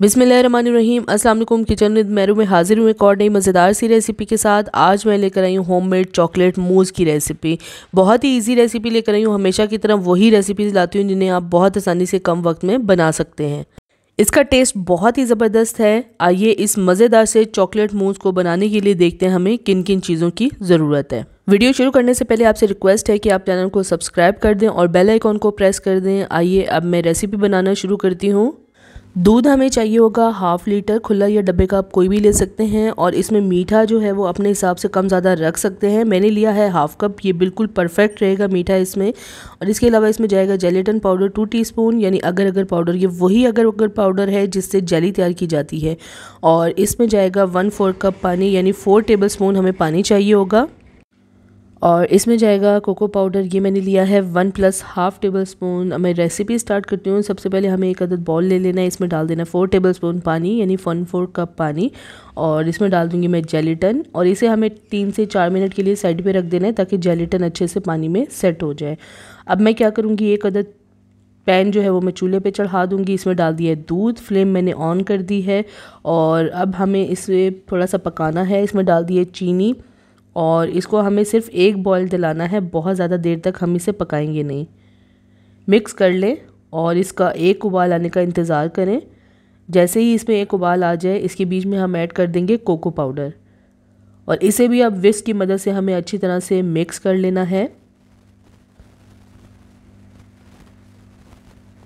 बिसमीम Aslam kitchen with मेरू में हाजिर हुए एक और नई मज़ेदार सी रेसिपी के साथ आज मैं लेकर आई हूँ होममेड चॉकलेट मूज़ की रेसिपी बहुत ही इजी रेसिपी लेकर आई हूँ हमेशा की तरह वही रेसिपीज़ लाती हूँ जिन्हें आप बहुत आसानी से कम वक्त में बना सकते हैं इसका टेस्ट बहुत ही ज़बरदस्त है आइए इस मज़ेदार से चॉकलेट मूज़ को बनाने के लिए देखते हैं हमें किन किन चीज़ों की ज़रूरत है वीडियो शुरू करने से पहले आपसे रिक्वेस्ट है कि आप चैनल को सब्सक्राइब कर दें और बेल आइकॉन को प्रेस कर दें आइए अब मैं रेसिपी बनाना शुरू करती हूँ दूध हमें चाहिए होगा हाफ़ लीटर खुला या डब्बे का आप कोई भी ले सकते हैं और इसमें मीठा जो है वो अपने हिसाब से कम ज़्यादा रख सकते हैं मैंने लिया है हाफ़ कप ये बिल्कुल परफेक्ट रहेगा मीठा इसमें और इसके अलावा इसमें जाएगा जेलेटन पाउडर टू टीस्पून यानी अगर अगर पाउडर ये वही अगर अगर पाउडर है जिससे जली तैयार की जाती है और इसमें जाएगा वन फोर कप पानी यानी फ़ोर टेबल स्पून हमें पानी चाहिए होगा और इसमें जाएगा कोको पाउडर ये मैंने लिया है one plus half tablespoon मैं रेसिपी स्टार्ट करती हूँ सबसे पहले हमें एक अदद बॉल ले लेना है इसमें डाल देना फ़ोर टेबल स्पून पानी यानी वन फोर कप पानी और इसमें डाल दूँगी मैं जेलिटन और इसे हमें तीन से चार मिनट के लिए साइड पर रख देना है ताकि जेलिटन अच्छे से पानी में सेट हो जाए अब मैं क्या करूँगी एक अदद पैन जो है वो मैं चूल्हे पे चढ़ा दूंगी इसमें डाल दिया है दूध फ्लेम मैंने ऑन कर दी है और अब हमें इसे थोड़ा सा पकाना है इसमें डाल दिए चीनी और इसको हमें सिर्फ एक बॉयल दिलाना है बहुत ज़्यादा देर तक हम इसे पकाएंगे नहीं मिक्स कर लें और इसका एक उबाल आने का इंतज़ार करें जैसे ही इसमें एक उबाल आ जाए इसके बीच में हम ऐड कर देंगे कोको पाउडर और इसे भी अब विस्क की मदद से हमें अच्छी तरह से मिक्स कर लेना है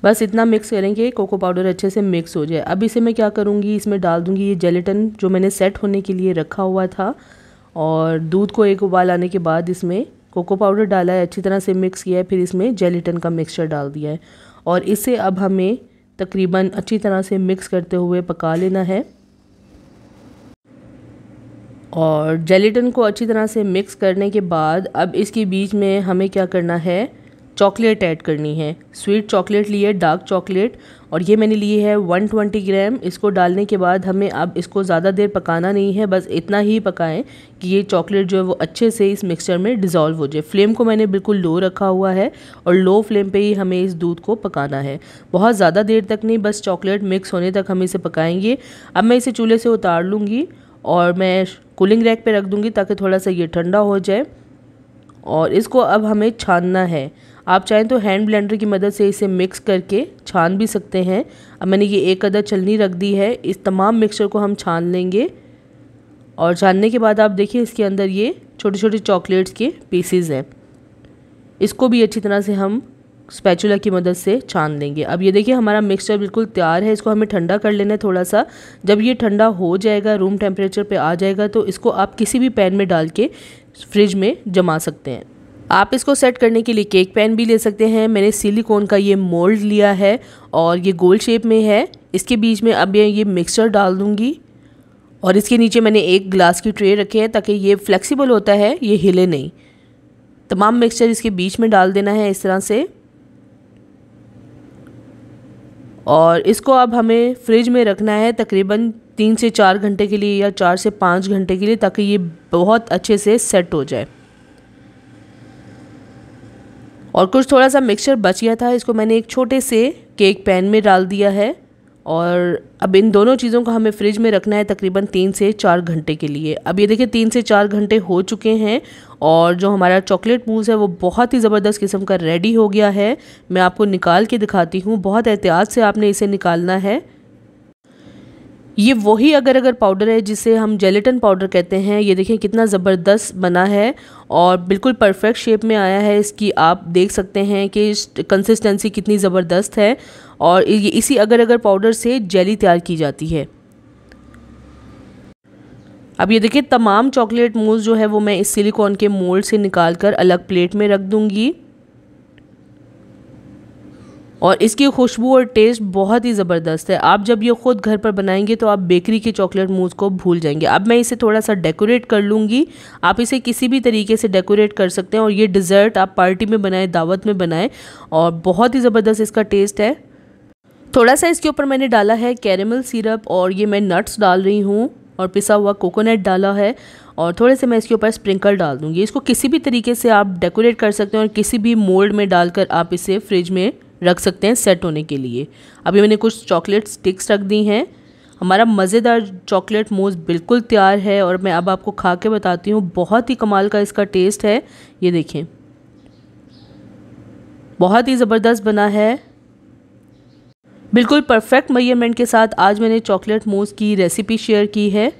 बस इतना मिक्स करेंगे कोको पाउडर अच्छे से मिक्स हो जाए अब इसे मैं क्या करूँगी इसमें डाल दूँगी ये जेलेटन जो मैंने सेट होने के लिए रखा हुआ था और दूध को एक उबाल आने के बाद इसमें कोको पाउडर डाला है अच्छी तरह से मिक्स किया है फिर इसमें जेलिटन का मिक्सचर डाल दिया है और इसे अब हमें तकरीबन अच्छी तरह से मिक्स करते हुए पका लेना है और जेलिटन को अच्छी तरह से मिक्स करने के बाद अब इसके बीच में हमें क्या करना है चॉकलेट ऐड करनी है स्वीट चॉकलेट ली है डार्क चॉकलेट और ये मैंने लिए है 120 ग्राम इसको डालने के बाद हमें अब इसको ज़्यादा देर पकाना नहीं है बस इतना ही पकाएं कि ये चॉकलेट जो है वो अच्छे से इस मिक्सचर में डिज़ोल्व हो जाए फ्लेम को मैंने बिल्कुल लो रखा हुआ है और लो फ्लेम पे ही हमें इस दूध को पकाना है बहुत ज़्यादा देर तक नहीं बस चॉकलेट मिक्स होने तक हम इसे पकाएँगे अब मैं इसे चूल्हे से उतार लूँगी और मैं कूलिंग रैक पर रख दूँगी ताकि थोड़ा सा ये ठंडा हो जाए और इसको अब हमें छानना है आप चाहें तो हैंड ब्लेंडर की मदद से इसे मिक्स करके छान भी सकते हैं अब मैंने ये एक अदर चलनी रख दी है इस तमाम मिक्सचर को हम छान लेंगे और छानने के बाद आप देखिए इसके अंदर ये छोटे छोटे चॉकलेट्स के पीसीज हैं इसको भी अच्छी तरह से हम स्पैचुला की मदद से छान लेंगे अब ये देखिए हमारा मिक्सचर बिल्कुल तैयार है इसको हमें ठंडा कर लेना है थोड़ा सा जब ये ठंडा हो जाएगा रूम टेम्परेचर पे आ जाएगा तो इसको आप किसी भी पैन में डाल के फ्रिज में जमा सकते हैं आप इसको सेट करने के लिए केक पैन भी ले सकते हैं मैंने सिलिकॉन का ये मोल्ड लिया है और ये गोल शेप में है इसके बीच में अब ये मिक्सचर डाल दूँगी और इसके नीचे मैंने एक ग्लास की ट्रे रखी है ताकि ये फ्लेक्सिबल होता है ये हिले नहीं तमाम मिक्सचर इसके बीच में डाल देना है इस तरह से और इसको अब हमें फ्रिज में रखना है तकरीबन तीन से चार घंटे के लिए या चार से पाँच घंटे के लिए ताकि ये बहुत अच्छे से सेट हो जाए और कुछ थोड़ा सा मिक्सचर बच गया था इसको मैंने एक छोटे से केक पैन में डाल दिया है और अब इन दोनों चीज़ों को हमें फ्रिज में रखना है तकरीबन तीन से चार घंटे के लिए अब ये देखिए तीन से चार घंटे हो चुके हैं और जो हमारा चॉकलेट मूस है वो बहुत ही ज़बरदस्त किस्म का रेडी हो गया है मैं आपको निकाल के दिखाती हूँ बहुत एहतियात से आपने इसे निकालना है ये वही अगर अगर पाउडर है जिसे हम जेलेटन पाउडर कहते हैं ये देखें कितना ज़बरदस्त बना है और बिल्कुल परफेक्ट शेप में आया है इसकी आप देख सकते हैं कि कंसिस्टेंसी कितनी ज़बरदस्त है और ये इसी अगर अगर पाउडर से जेली तैयार की जाती है अब ये देखिए तमाम चॉकलेट मूल्स जो है वो मैं इस सिलिकॉन के मोल्ड से निकाल कर अलग प्लेट में रख दूँगी और इसकी खुशबू और टेस्ट बहुत ही ज़बरदस्त है आप जब ये ख़ुद घर पर बनाएंगे तो आप बेकरी के चॉकलेट मूज को भूल जाएंगे अब मैं इसे थोड़ा सा डेकोरेट कर लूँगी आप इसे किसी भी तरीके से डेकोरेट कर सकते हैं और ये डिज़र्ट आप पार्टी में बनाएं दावत में बनाएँ और बहुत ही ज़बरदस्त इसका टेस्ट है थोड़ा सा इसके ऊपर मैंने डाला है कैरेमल सिरप और ये मैं नट्स डाल रही हूँ और पिसा हुआ कोकोनट डाला है और थोड़े से मैं इसके ऊपर स्प्रिंकल डाल दूँगी इसको किसी भी तरीके से आप डेकोरेट कर सकते हैं और किसी भी मोल्ड में डालकर आप इसे फ्रिज में रख सकते हैं सेट होने के लिए अभी मैंने कुछ चॉकलेट स्टिक्स रख दी हैं हमारा मज़ेदार चॉकलेट मोज बिल्कुल तैयार है और मैं अब आपको खा के बताती हूँ बहुत ही कमाल का इसका टेस्ट है ये देखें बहुत ही ज़बरदस्त बना है बिल्कुल परफेक्ट मैयरमेंट के साथ आज मैंने चॉकलेट मोज की रेसिपी शेयर की है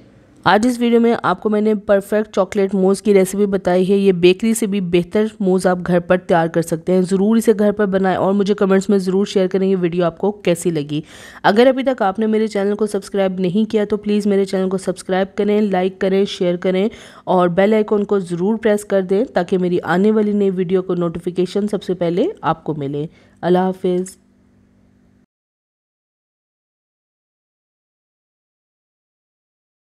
आज इस वीडियो में आपको मैंने परफेक्ट चॉकलेट मोज़ की रेसिपी बताई है ये बेकरी से भी बेहतर मोज़ आप घर पर तैयार कर सकते हैं ज़रूर इसे घर पर बनाएं और मुझे कमेंट्स में ज़रूर शेयर करें ये वीडियो आपको कैसी लगी अगर अभी तक आपने मेरे चैनल को सब्सक्राइब नहीं किया तो प्लीज़ मेरे चैनल को सब्सक्राइब करें लाइक करें शेयर करें और बेल आइकॉन को ज़रूर प्रेस कर दें ताकि मेरी आने वाली नई वीडियो को नोटिफिकेशन सबसे पहले आपको मिले अल्लाह हाफिज़